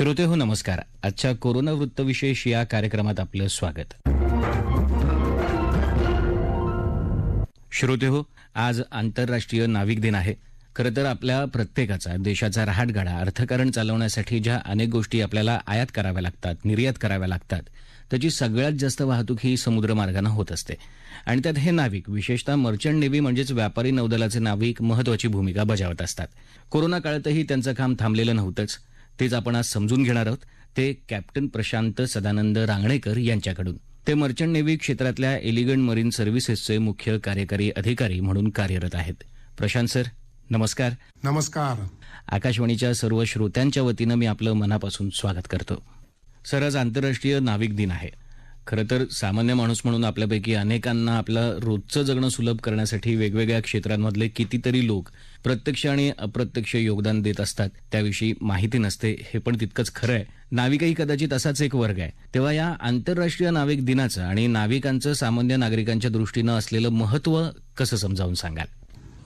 श्रोते हो नमस्कार आजच्या कोरोना वृत्तविशेष या कार्यक्रमात आपलं स्वागत श्रोते हो आज आंतरराष्ट्रीय नाविक दिन आहे खरं तर आपल्या प्रत्येकाचा देशाचा राहटगाडा अर्थकारण चालवण्यासाठी ज्या अनेक गोष्टी आपल्याला आयात कराव्या लागतात निर्यात कराव्या लागतात त्याची सगळ्यात जास्त वाहतूक ही समुद्रमार्गानं होत असते आणि त्यात हे नाविक विशेषतः मर्चंट नेव्ही म्हणजेच व्यापारी नौदलाचे नाविक महत्वाची भूमिका बजावत असतात कोरोना काळातही त्यांचं काम थांबलेलं नव्हतंच तेच आपण आज समजून घेणार आहोत ते कॅप्टन प्रशांत सदानंद रांगणेकर यांच्याकडून ते मर्चंट नेव्ही क्षेत्रातल्या एलिगंट मरीन सर्व्हिसेसचे मुख्य कार्यकारी अधिकारी म्हणून कार्यरत आहेत प्रशांत सर नमस्कार नमस्कार आकाशवाणीच्या सर्व श्रोत्यांच्या वतीनं मी आपलं मनापासून स्वागत करतो सर आज आंतरराष्ट्रीय नाविक दिन आहे खरं तर सामान्य माणूस म्हणून आपल्यापैकी अनेकांना आपलं रोजचं जगणं सुलभ करण्यासाठी वेगवेगळ्या क्षेत्रांमधले कितीतरी लोक प्रत्यक्ष आणि अप्रत्यक्ष योगदान देत असतात त्याविषयी माहिती नसते हे पण तितकंच खरं आहे नाविकही कदाचित असाच एक वर्ग आहे तेव्हा या आंतरराष्ट्रीय नाविक दिनाचं आणि नाविकांचं सामान्य नागरिकांच्या दृष्टीनं असलेलं महत्व कसं समजावून सांगाल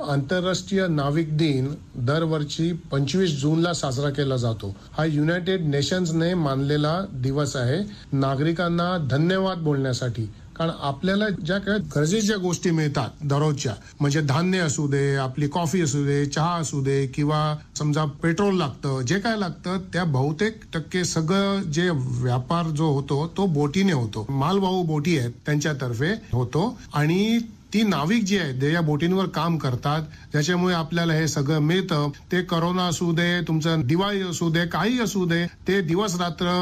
आंतरराष्ट्रीय नाविक दिन दरवर्षी पंचवीस जूनला साजरा केला जातो हा युनायटेड नेशन्सने मानलेला दिवस आहे नागरिकांना धन्यवाद बोलण्यासाठी कारण आपल्याला ज्या काय गरजेच्या गोष्टी मिळतात दररोजच्या म्हणजे धान्य असू दे आपली कॉफी असू दे चहा असू दे किंवा समजा पेट्रोल लागतं जे काय लागतं त्या बहुतेक टक्के सगळं जे व्यापार जो होतो तो बोटीने होतो मालवाहू बोटी आहेत त्यांच्यातर्फे होतो आणि ती नाविक जी आहेत या बोटींवर काम करतात ज्याच्यामुळे आपल्याला हे सगळं मिळतं ते करोना असू दे तुमचं दिवाळी असू दे काही असू दे ते दिवस रात्र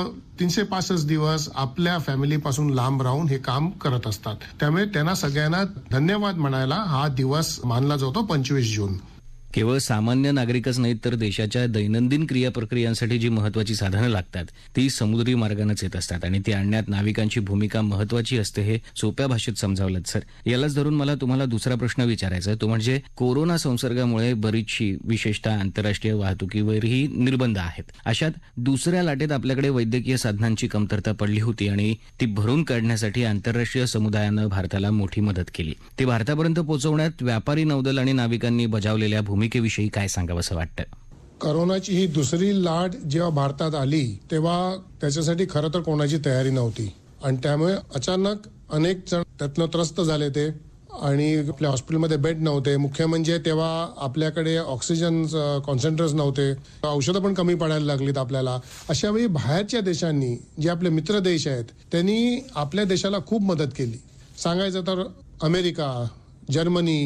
तीनशे पासष्ट दिवस आपल्या फॅमिली पासून लांब राहून हे काम करत असतात त्यामुळे त्यांना सगळ्यांना धन्यवाद म्हणायला हा दिवस मानला जातो पंचवीस जून केवळ सामान्य नागरिकच नाहीत तर देशाच्या दैनंदिन क्रियाप्रक्रियांसाठी जी महत्वाची साधनं लागतात ती समुद्री मार्गानंच येत असतात आणि ती आणण्यात नाविकांची भूमिका महत्वाची असते हे सोप्या भाषेत समजावलं सर यालाच धरून मला तुम्हाला दुसरा प्रश्न विचारायचा आहे तो म्हणजे कोरोना संसर्गामुळे बरीचशी विशेषतः आंतरराष्ट्रीय वाहतुकीवरही निर्बंध आहेत अशात दुसऱ्या लाटेत आपल्याकडे वैद्यकीय साधनांची कमतरता पडली होती आणि ती भरून काढण्यासाठी आंतरराष्ट्रीय समुदायानं भारताला मोठी मदत केली ते भारतापर्यंत पोहोचवण्यात व्यापारी नौदल आणि नाविकांनी बजावलेल्या भूमिका भूमिकेविषयी काय सांगावं असं वाटतं करोनाची ही दुसरी लाट जेव्हा भारतात आली तेव्हा त्याच्यासाठी खरं तर कोणाची तयारी नव्हती आणि त्यामुळे अचानक अनेक जण त्यातनं त्रस्त झाले ते आणि आपल्या हॉस्पिटलमध्ये बेड नव्हते मुख्य म्हणजे तेव्हा आपल्याकडे ऑक्सिजन कॉन्सन्ट्रेट नव्हते औषधं पण कमी पडायला लागलीत आपल्याला अशा वेळी बाहेरच्या देशांनी जे आपले मित्र देश आहेत त्यांनी आपल्या देशाला खूप मदत केली सांगायचं तर America Germany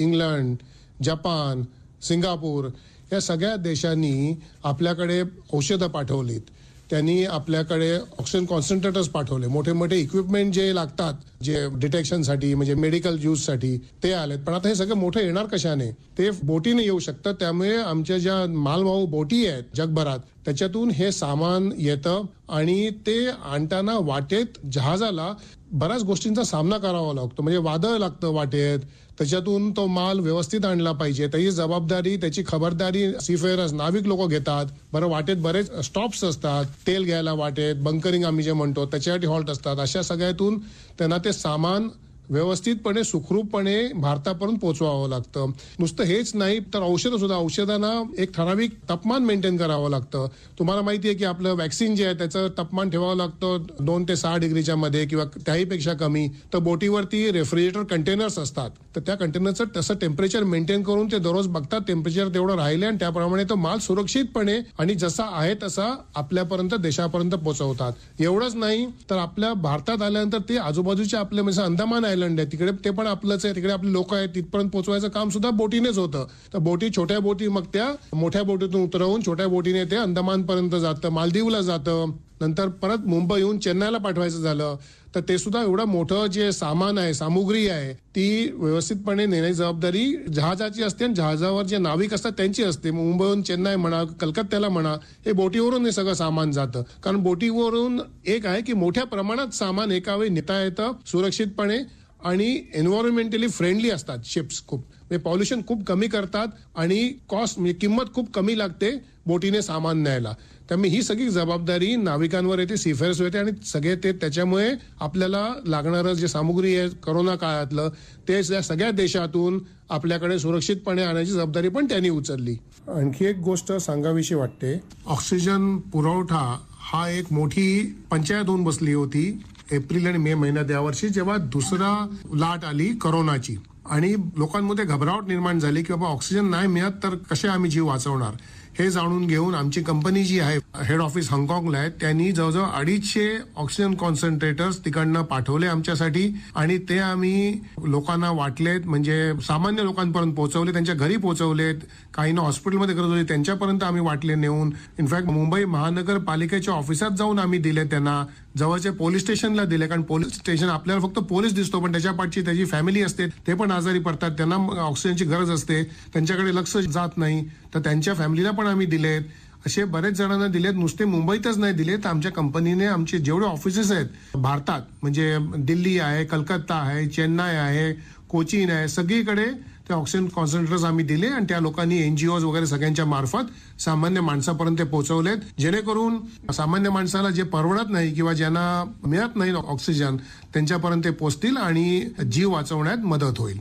England Japan Singapore या सगळ्या देशांनी आपल्याकडे औषधं पाठवलीत त्यांनी आपल्याकडे ऑक्सिजन कॉन्सन्ट्रेटर्स पाठवले मोठे मोठे इक्विपमेंट जे लागतात जे डिटेक्शनसाठी म्हणजे मेडिकल यूजसाठी ते आलेत पण आता हे सगळं मोठं येणार कशाने ते बोटीने येऊ शकतं त्यामुळे आमच्या ज्या मालवाहू बोटी आहेत जगभरात त्याच्यातून हे सामान येतं आणि ते आणताना वाटेत जहाजाला बऱ्याच गोष्टींचा सामना करावा लागतो म्हणजे वादळ लागतं वाटेत त्याच्यातून तो माल व्यवस्थित आणला पाहिजे त्याची जबाबदारी त्याची खबरदारी सीफेअरर्स नाविक लोक घेतात बरं वाटेत बरेच स्टॉप्स असतात तेल घ्यायला वाटेत बंकरिंग आम्ही जे म्हणतो त्याच्यासाठी हॉल्ट असतात अशा सगळ्यातून त्यांना ते सामान व्यवस्थितपणे सुखरूपपणे भारतापर्यंत पोहोचवावं लागतं नुसतं हेच नाही तर औषधं सुद्धा औषधांना एक ठराविक तापमान मेंटेन करावं लागतं तुम्हाला माहिती आहे की आपलं वॅक्सिन जे आहे त्याचं तापमान ठेवावं लागतं दोन ते सहा डिग्रीच्या मध्ये किंवा त्याहीपेक्षा कमी तर बोटीवरती रेफ्रिजरेटर कंटेनर्स असतात तर त्या कंटेनरचं तसं टेम्परेचर मेंटेन करून ते दररोज बघतात टेम्परेचर तेवढं राहिले आणि त्याप्रमाणे तो माल सुरक्षितपणे आणि जसा आहे तसा आपल्यापर्यंत देशापर्यंत पोहोचवतात एवढंच नाही तर आपल्या भारतात आल्यानंतर ते आजूबाजूच्या आपले म्हणजे अंदमान आहे आयलंड आहे तिकडे ते पण आपलंच आहे तिकडे आपले लोक आहेत तिथपर्यंत पोहोचवायचं काम सुद्धा बोटीनेच होतं तर बोटी छोट्या बोटी मग त्या मोठ्या बोटीतून उतरवून छोट्या बोटीने ते अंदमानपर्यंत जातं मालदीवला जातं नंतर परत मुंबईहून चेन्नईला पाठवायचं झालं तर ते सुद्धा एवढं मोठं जे सामान आहे सामुग्री आहे ती व्यवस्थितपणे नेण्याची जबाबदारी जहाजाची असते आणि जहाजावर जे नाविक असतात त्यांची असते मुंबईहून चेन्नई म्हणा कलकत्त्याला म्हणा हे बोटीवरून हे सगळं सामान जातं कारण बोटीवरून एक आहे की मोठ्या प्रमाणात सामान एकावेळी नेता येतं सुरक्षितपणे आणि एन्व्हायरमेंटली फ्रेंडली असतात शिप्स खूप म्हणजे पॉल्युशन खूप कमी करतात आणि कॉस्ट म्हणजे किंमत खूप कमी लागते बोटीने सामान न्यायला त्यामुळे ही सगळी जबाबदारी नाविकांवर येते सीफेअर्स येते आणि सगळे ते त्याच्यामुळे आपल्याला लागणारं जे सामुग्री आहे करोना काळातलं ते या सगळ्या देशातून आपल्याकडे सुरक्षितपणे आणायची जबाबदारी पण त्यांनी उचलली आणखी एक गोष्ट सांगावीशी वाटते ऑक्सिजन पुरवठा हा एक मोठी पंचायत होऊन बसली होती एप्रिल आणि मे महिन्यात वर्षी जेव्हा दुसरा लाट आली करोनाची आणि लोकांमध्ये घबरावट निर्माण झाली की बाबा ऑक्सिजन नाही मिळत तर कसे आम्ही जीव वाचवणार हे जाणून घेऊन आमची कंपनी जी आहे हेड ऑफिस हाँगकाँगला आहे त्यांनी जवळजवळ अडीचशे ऑक्सिजन कॉन्सन्ट्रेटर्स तिकडनं पाठवले आमच्यासाठी आणि ते आम्ही लोकांना वाटलेत म्हणजे सामान्य लोकांपर्यंत पोहोचवले त्यांच्या घरी पोहोचवलेत काहींना हॉस्पिटलमध्ये गरज होते त्यांच्यापर्यंत आम्ही वाटले नेऊन इनफॅक्ट मुंबई महानगरपालिकेच्या ऑफिसात जाऊन आम्ही दिले त्यांना जवळच्या पोलीस स्टेशनला दिले कारण पोलीस स्टेशन आपल्याला फक्त पोलीस दिसतो पण त्याच्या त्याची फॅमिली असते ते पण आजारी पडतात त्यांना ऑक्सिजनची गरज असते त्यांच्याकडे लक्ष जात नाही तर त्यांच्या फॅमिलीला पण आम्ही दिलेत असे बरेच जणांना दिलेत नुसते मुंबईतच नाही दिलेत आमच्या कंपनीने आमचे जेवढे ऑफिसेस आहेत भारतात म्हणजे दिल्ली आहे कलकत्ता आहे चेन्नई आहे कोचीन आहे सगळीकडे ते ऑक्सिजन कॉन्सन्ट्रेटर्स आम्ही दिले आणि त्या लोकांनी एनजीओ वगैरे सगळ्यांच्या मार्फत सामान्य माणसापर्यंत पोहोचवले जेणेकरून सामान्य माणसाला जे परवडत नाही किंवा ज्यांना मिळत नाही ऑक्सिजन त्यांच्यापर्यंत पोहोचतील आणि जीव वाचवण्यात मदत होईल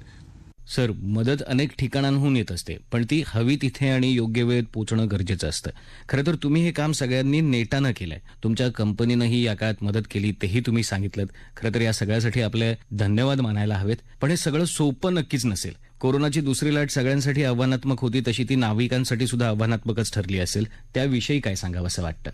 सर मदत अनेक ठिकाणांहून येत असते पण ती हवी तिथे आणि योग्य वेळेत पोहोचणं गरजेचं असतं खरं तर तुम्ही हे काम सगळ्यांनी नेटानं केलंय तुमच्या कंपनीनंही या काळात मदत केली तेही तुम्ही सांगितलं खरं तर या सगळ्यासाठी आपले धन्यवाद मानायला हवेत पण हे सगळं सोपं नक्कीच नसेल कोरोनाची दुसरी लाट सगळ्यांसाठी आव्हानात्मक होती तशी ती नाविकांसाठी सुद्धा आव्हानात्मकच ठरली असेल त्याविषयी काय सांगावं असं वाटतं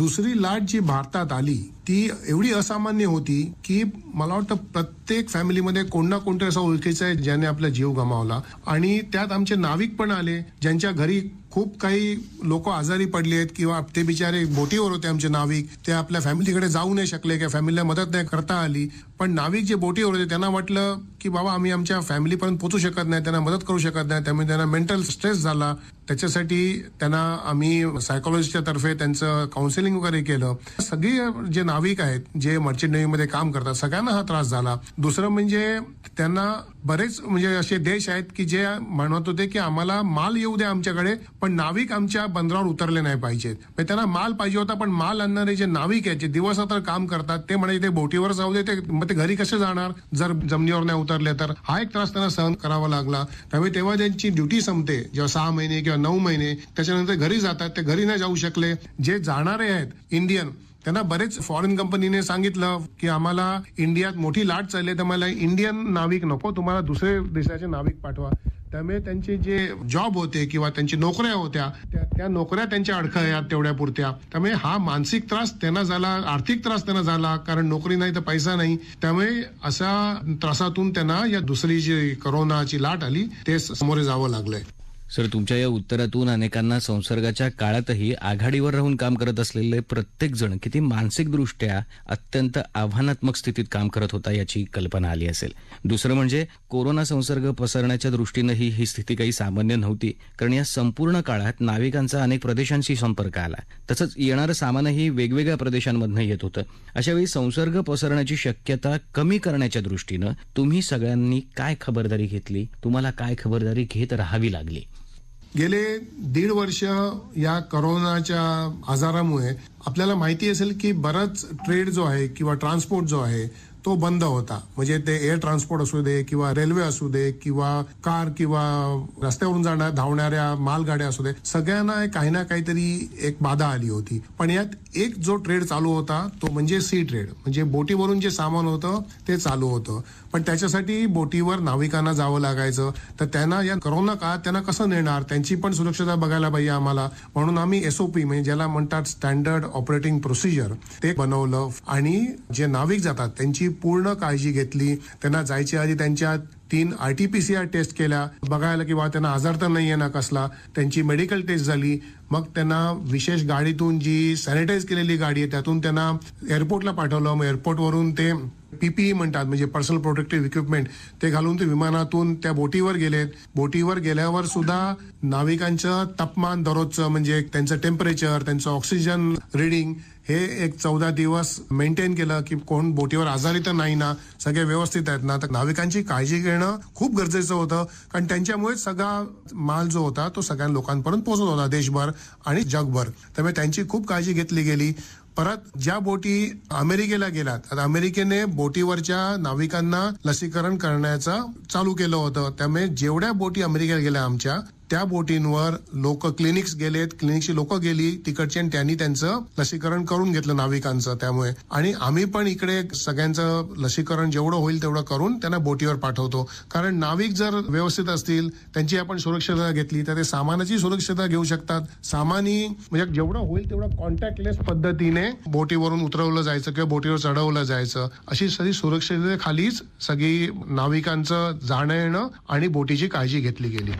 दुसरी लाट जी भारतात आली ती एवढी असामान्य होती की मला वाटतं प्रत्येक फॅमिलीमध्ये कोण ना कोणत्या असा ओळखीचा आहे ज्याने आपला जीव गमावला आणि त्यात आमचे नाविक पण आले ज्यांच्या घरी खूप काही लोक आजारी पडले आहेत किंवा ते बिचारे बोटीवर होते आमचे नाविक ते आपल्या फॅमिलीकडे जाऊ नाही शकले किंवा फॅमिलीला मदत नाही करता आली पण नाविक जे बोटीवर होते त्यांना वाटलं की बाबा आम्ही आमच्या फॅमिलीपर्यंत पोहोचू शकत नाही त्यांना मदत करू शकत नाही त्यामुळे त्यांना मेंटल स्ट्रेस झाला त्याच्यासाठी त्यांना आम्ही सायकोलॉजीच्या तर्फे त्यांचं काउन्सिलिंग वगैरे केलं सगळी जे नाविक आहेत जे मर्चंट नेव्हीमध्ये काम करतात सगळ्यांना हा त्रास झाला दुसरं म्हणजे त्यांना बरेच म्हणजे असे देश आहेत की जे म्हणत होते की आम्हाला माल येऊ द्या आमच्याकडे पण नाविक आमच्या बंदरावर उतरले नाही पाहिजेत म्हणजे त्यांना माल पाहिजे होता पण माल आणणारे जे नाविक आहेत जे दिवसातर काम करतात ते म्हणजे ते बोटीवर जाऊ दे ते मग ते घरी कसे जाणार जर जमिनीवर नाही उतरले तर हा एक त्रास त्यांना सहन करावा लागला त्यामुळे तेव्हा त्यांची ड्युटी संपते जेव्हा सहा महिने किंवा नऊ महिने त्याच्यानंतर घरी जातात ते घरी नाही जाऊ शकले जे जाणारे आहेत इंडियन त्यांना बरेच फॉरेन कंपनीने सांगितलं की आम्हाला इंडियात मोठी लाट चालली तर मला इंडियन नाविक नको तुम्हाला दुसरे देशाचे नाविक पाठवा त्यामुळे त्यांचे जे जॉब होते किंवा त्यांची नोकऱ्या होत्या त्या त्या नोकऱ्या त्यांच्या अडखळ्या तेवढ्या पुरत्या त्यामुळे हा मानसिक त्रास त्यांना झाला आर्थिक त्रास त्यांना झाला कारण नोकरी नाही तर पैसा नाही त्यामुळे अशा त्रासातून त्यांना या दुसरी जी करोनाची लाट आली ते समोर जावं लागलंय सर तुमच्या या उत्तरातून अनेकांना संसर्गाच्या काळातही आघाडीवर राहून काम करत असलेले प्रत्येक जण किती मानसिकदृष्ट्या अत्यंत आव्हानात्मक स्थितीत काम करत होता याची कल्पना आली असेल दुसरं म्हणजे कोरोना संसर्ग पसरण्याच्या दृष्टीनंही ही स्थिती काही सामान्य नव्हती कारण या संपूर्ण काळात नाविकांचा अनेक प्रदेशांशी संपर्क आला तसंच येणारं सामानही वेगवेगळ्या प्रदेशांमधनं येत होतं अशावेळी संसर्ग पसरण्याची शक्यता कमी करण्याच्या दृष्टीनं तुम्ही सगळ्यांनी काय खबरदारी घेतली तुम्हाला काय खबरदारी घेत राहावी लागली गेले दीड वर्ष या करोनाच्या आजारामुळे आपल्याला माहिती असेल की बराच ट्रेड जो आहे किंवा ट्रान्सपोर्ट जो आहे तो बंद होता म्हणजे ते एअर ट्रान्सपोर्ट असू दे किंवा रेल्वे असू दे किंवा कार किंवा रस्त्यावरून जाणार धावणाऱ्या मालगाड्या असू दे सगळ्यांना काही ना काहीतरी एक बाधा आली होती पण यात एक जो ट्रेड चालू होता तो म्हणजे सी ट्रेड म्हणजे बोटीवरून जे सामान होतं ते चालू होतं पण त्याच्यासाठी बोटीवर नाविकांना जावं लागायचं तर त्यांना या करोना काळात त्यांना कसं नेणार त्यांची पण सुरक्षता बघायला पाहिजे आम्हाला म्हणून आम्ही एसओपी म्हणजे ज्याला म्हणतात स्टँडर्ड ऑपरेटिंग प्रोसिजर ते बनवलं आणि जे नाविक जातात त्यांची पूर्ण काळजी घेतली त्यांना जायच्या आधी त्यांच्या तीन R T P C R test केल्या बघायला किंवा त्यांना आजार तर नाही आहे ना कसला त्यांची मेडिकल टेस्ट झाली मग त्यांना विशेष गाडीतून जी सॅनिटाईज केलेली गाडी आहे त्यातून त्यांना एअरपोर्टला पाठवलं मग एअरपोर्टवरून ते पीपीई e म्हणतात म्हणजे पर्सनल प्रोटेक्टिव्ह इक्विपमेंट ते घालून ते विमानातून त्या बोटीवर गेलेत बोटीवर गेल्यावर सुद्धा नाविकांचं तापमान दररोजचं म्हणजे त्यांचं टेम्परेचर त्यांचं ऑक्सिजन रिडिंग हे एक चौदा दिवस मेंटेन केलं की कोण बोटीवर आजारी तर नाही ना सगळे व्यवस्थित आहेत ना तर नाविकांची काळजी घेणं खूप गरजेचं होतं कारण त्यांच्यामुळे सगळा माल जो होता तो सगळ्या लोकांपर्यंत पोहोचत होता देशभर आणि जगभर त्यामुळे त्यांची खूप काळजी घेतली गेली परत ज्या बोटी अमेरिकेला गेल्यात अमेरिकेने बोटीवरच्या नाविकांना लसीकरण करण्याचं चालू केलं होतं त्यामुळे जेवढ्या बोटी अमेरिकेला गेल्या आमच्या त्या बोटींवर लोक क्लिनिक्स गेलेत क्लिनिकची लोक गेली तिकडची आणि त्यांनी त्यांचं लसीकरण करून घेतलं नाविकांचं त्यामुळे आणि आम्ही पण इकडे सगळ्यांचं लसीकरण जेवढं होईल तेवढं करून त्यांना बोटीवर पाठवतो कारण नाविक जर व्यवस्थित असतील त्यांची आपण सुरक्षितता घेतली तर ते सामानाची सुरक्षितता घेऊ शकतात सामानी म्हणजे जेवढं होईल तेवढं कॉन्टॅक्टलेस पद्धतीने बोटीवरून उतरवलं जायचं किंवा बोटीवर चढवलं जायचं अशी सगळी सुरक्षिततेखालीच सगळी नाविकांचं जाणं येणं आणि बोटीची काळजी घेतली गेली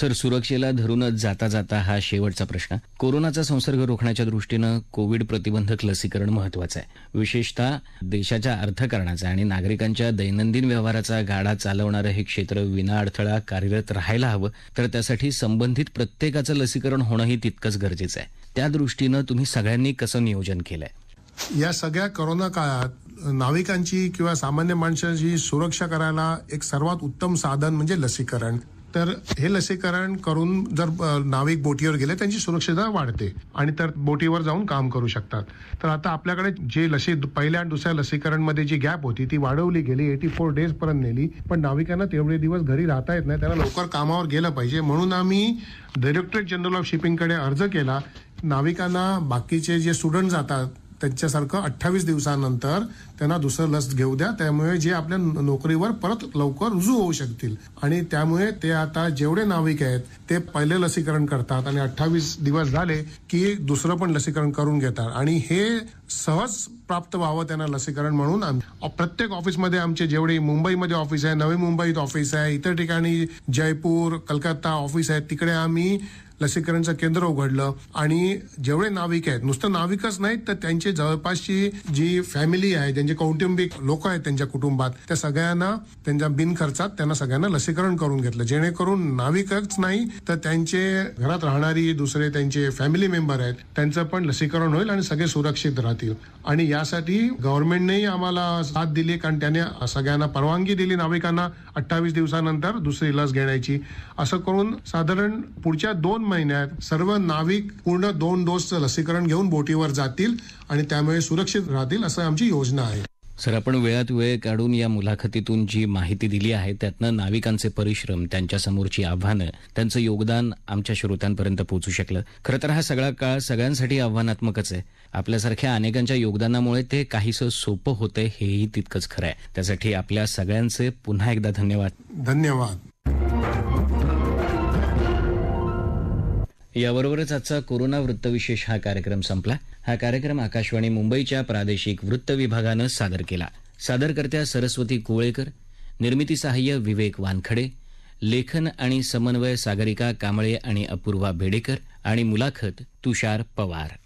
सर सुरक्षेला धरूनच जाता जाता हा शेवटचा प्रश्न कोरोनाचा संसर्ग रोखण्याच्या दृष्टीनं कोविड प्रतिबंधक लसीकरण महत्वाचं आहे विशेषतः देशाच्या अर्थकारणाचा आणि नागरिकांच्या दैनंदिन व्यवहाराचा गाडा चालवणारं हे क्षेत्र विनाअडथळा कार्यरत राहायला हवं तर त्यासाठी संबंधित प्रत्येकाचं लसीकरण होणंही तितकंच गरजेचं आहे त्या दृष्टीनं तुम्ही सगळ्यांनी कसं नियोजन केलंय या सगळ्या करोना काळात नाविकांची किंवा सामान्य माणसाची सुरक्षा करायला एक सर्वात उत्तम साधन म्हणजे लसीकरण तर हे लसीकरण करून जर नाविक बोटीवर गेले त्यांची सुरक्षितता वाढते आणि तर बोटीवर जाऊन काम करू शकतात तर आता आपल्याकडे जे लसी पहिल्या आणि दुसऱ्या लसीकरणमध्ये जी गॅप होती ती वाढवली गेली एटी फोर डेज पर्यंत नेली पण नाविकांना तेवढे दिवस घरी राहता येत नाही त्यांना लवकर कामावर गेलं पाहिजे म्हणून आम्ही डायरेक्टरेट जनरल ऑफ शिपिंगकडे अर्ज केला नाविकांना बाकीचे जे स्टुडंट जातात त्यांच्यासारखं अठ्ठावीस दिवसानंतर त्यांना दुसरं लस घेऊ द्या त्यामुळे जे आपल्या नोकरीवर परत लवकर रुजू होऊ शकतील आणि त्यामुळे ते आता जेवढे नाविक आहेत ते पहिले लसीकरण करतात आणि अठ्ठावीस दिवस झाले की दुसरं पण लसीकरण करून घेतात आणि हे सहज प्राप्त व्हावं त्यांना लसीकरण म्हणून प्रत्येक ऑफिसमध्ये आमचे जेवढे मुंबईमध्ये ऑफिस आहे नवी मुंबईत ऑफिस आहे इतर ठिकाणी जयपूर कलकत्ता ऑफिस आहे तिकडे आम्ही लसीकरणचं केंद्र उघडलं आणि जेवढे नाविक आहेत नुसतं नाविकच नाहीत तर त्यांचे जवळपासची जी फॅमिली आहे त्यांचे कौटुंबिक लोक आहेत त्यांच्या कुटुंबात त्या सगळ्यांना त्यांच्या बिनखर्चात त्यांना सगळ्यांना लसीकरण करून घेतलं जेणेकरून नाविकच नाही तर त्यांचे घरात राहणारी दुसरे त्यांचे फॅमिली मेंबर आहेत त्यांचं पण लसीकरण होईल आणि सगळे सुरक्षित राहतील आणि यासाठी गव्हर्नमेंटनेही आम्हाला साथ दिली कारण त्याने सगळ्यांना परवानगी दिली नाविकांना अठ्ठावीस दिवसानंतर दुसरी लस घेण्याची असं करून साधारण पुढच्या दोन महिन्यात सर्व नाविक पूर्ण दोन डोसचं लसीकरण घेऊन बोटीवर जातील आणि त्यामुळे सुरक्षित राहतील असं आमची योजना आहे सर आपण वेळात वेळ काढून या मुलाखतीतून जी माहिती दिली आहे त्यातनं नाविकांचे परिश्रम त्यांच्यासमोरची आव्हानं त्यांचं योगदान आमच्या श्रोत्यांपर्यंत पोहोचू शकलं खरं तर हा सगळा काळ सगळ्यांसाठी आव्हानात्मकच आहे आपल्यासारख्या अनेकांच्या योगदानामुळे ते काहीसं सोपं होतंय हेही तितकंच खरं आहे त्यासाठी आपल्या सगळ्यांचे पुन्हा एकदा धन्यवाद धन्यवाद याबरोबरच आजचा कोरोना वृत्तविशेष हा कार्यक्रम संपला हा कार्यक्रम आकाशवाणी मुंबईच्या प्रादेशिक वृत्त विभागानं सादर केला सादरकर्त्या सरस्वती कुवळेकर निर्मिती सहाय्य विवेक वानखडे लेखन आणि समन्वय सागरिका कांबळे आणि अपूर्वा भेडेकर आणि मुलाखत तुषार पवार